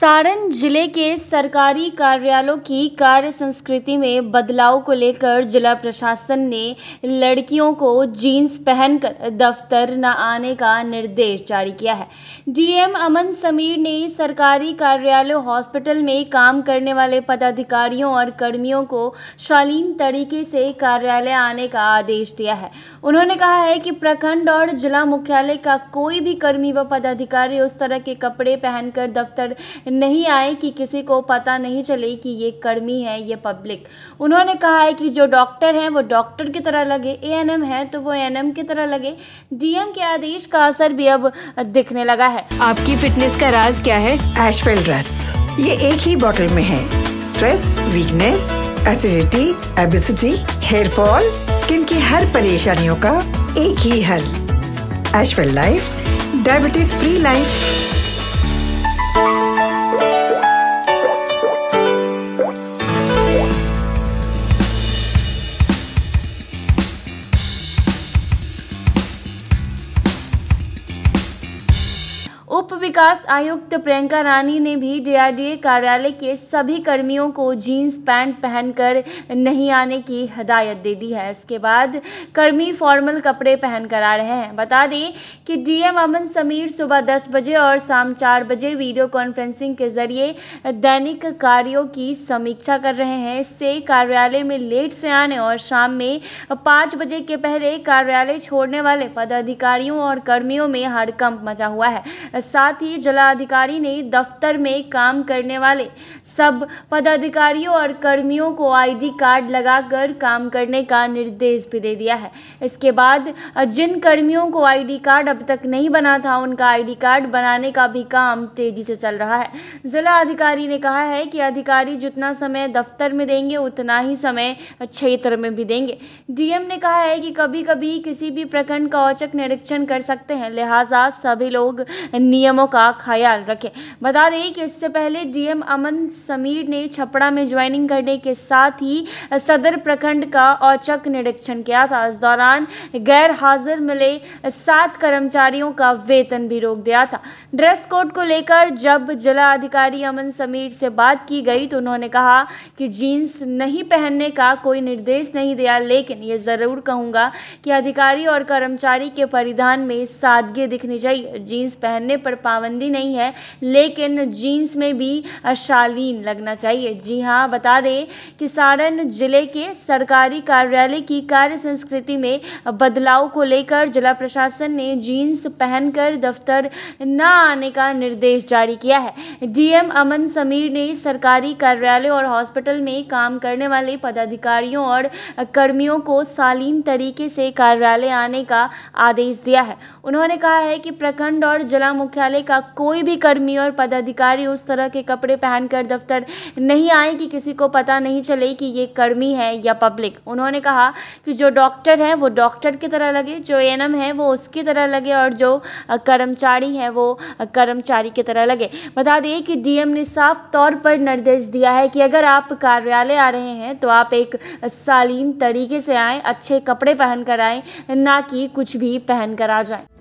सारण जिले के सरकारी कार्यालयों की कार्य संस्कृति में बदलाव को लेकर जिला प्रशासन ने लड़कियों को जीन्स पहनकर दफ्तर न आने का निर्देश जारी किया है डीएम अमन समीर ने सरकारी कार्यालय हॉस्पिटल में काम करने वाले पदाधिकारियों और कर्मियों को शालीन तरीके से कार्यालय आने का आदेश दिया है उन्होंने कहा है कि प्रखंड और जिला मुख्यालय का कोई भी कर्मी व पदाधिकारी उस तरह के कपड़े पहनकर दफ्तर नहीं आए कि किसी को पता नहीं चले कि ये कर्मी है ये पब्लिक उन्होंने कहा है कि जो डॉक्टर हैं वो डॉक्टर की तरह लगे एएनएम है तो वो एएनएम की तरह लगे डीएम के आदेश का असर भी अब दिखने लगा है आपकी फिटनेस का राज क्या है एशफेल रस ये एक ही बॉटल में है stress weakness acidity obesity hair fall skin की हर परेशानियों का एक ही हल एशफेल लाइफ डायबिटीज फ्री लाइफ उप विकास आयुक्त प्रियंका रानी ने भी डीआरडीए कार्यालय के सभी कर्मियों को जीन्स पैंट पहनकर नहीं आने की हदायत दे दी है इसके बाद कर्मी फॉर्मल कपड़े पहनकर आ रहे हैं बता दें कि डीएम अमन समीर सुबह दस बजे और शाम चार बजे वीडियो कॉन्फ्रेंसिंग के जरिए दैनिक कार्यों की समीक्षा कर रहे हैं इससे कार्यालय में लेट से आने और शाम में पाँच बजे के पहले कार्यालय छोड़ने वाले पदाधिकारियों और कर्मियों में हड़कंप मचा हुआ है साथ ही जिलाधिकारी ने दफ्तर में काम करने वाले सब पदाधिकारियों और कर्मियों को आईडी कार्ड लगाकर काम करने का निर्देश भी दे दिया है इसके बाद जिन कर्मियों को आईडी कार्ड अब तक नहीं बना था उनका आईडी कार्ड बनाने का भी काम तेजी से चल रहा है जिला अधिकारी ने कहा है कि अधिकारी जितना समय दफ्तर में देंगे उतना ही समय क्षेत्र में भी देंगे डीएम ने कहा है कि कभी कभी किसी भी प्रखंड का औचक निरीक्षण कर सकते हैं लिहाजा सभी लोग नियम नियमों का ख्याल रखें बता दें कि इससे पहले डीएम अमन समीर ने छपड़ा में ज्वाइनिंग करने के साथ ही सदर प्रखंड का औचक निरीक्षण किया था इस दौरान गैर हाजिर मिले सात कर्मचारियों का वेतन भी रोक दिया था ड्रेस कोड को लेकर जब जिला अधिकारी अमन समीर से बात की गई तो उन्होंने कहा कि जीन्स नहीं पहनने का कोई निर्देश नहीं दिया लेकिन ये ज़रूर कहूँगा कि अधिकारी और कर्मचारी के परिधान में सादगी दिखनी चाहिए जीन्स पहनने पर पर पाबंदी नहीं है लेकिन जीन्स में भी शालीन लगना चाहिए जी हाँ बता दें कि सारण जिले के सरकारी कार्यालय की कार्य संस्कृति में बदलाव को लेकर जिला प्रशासन ने जीन्स पहनकर दफ्तर न आने का निर्देश जारी किया है डीएम अमन समीर ने सरकारी कार्यालय और हॉस्पिटल में काम करने वाले पदाधिकारियों और कर्मियों को शालीन तरीके से कार्यालय आने का आदेश दिया है उन्होंने कहा है कि प्रखंड और जिला मुख्य मुख्यालय का कोई भी कर्मी और पदाधिकारी उस तरह के कपड़े पहनकर दफ्तर नहीं आए कि किसी को पता नहीं चले कि ये कर्मी है या पब्लिक उन्होंने कहा कि जो डॉक्टर हैं वो डॉक्टर की तरह लगे जो एनम है वो उसकी तरह लगे और जो कर्मचारी हैं वो कर्मचारी की तरह लगे बता दें कि डीएम ने साफ तौर पर निर्देश दिया है कि अगर आप कार्यालय आ रहे हैं तो आप एक सालीन तरीके से आएँ अच्छे कपड़े पहनकर आए आएँ ना कि कुछ भी पहनकर आ जाए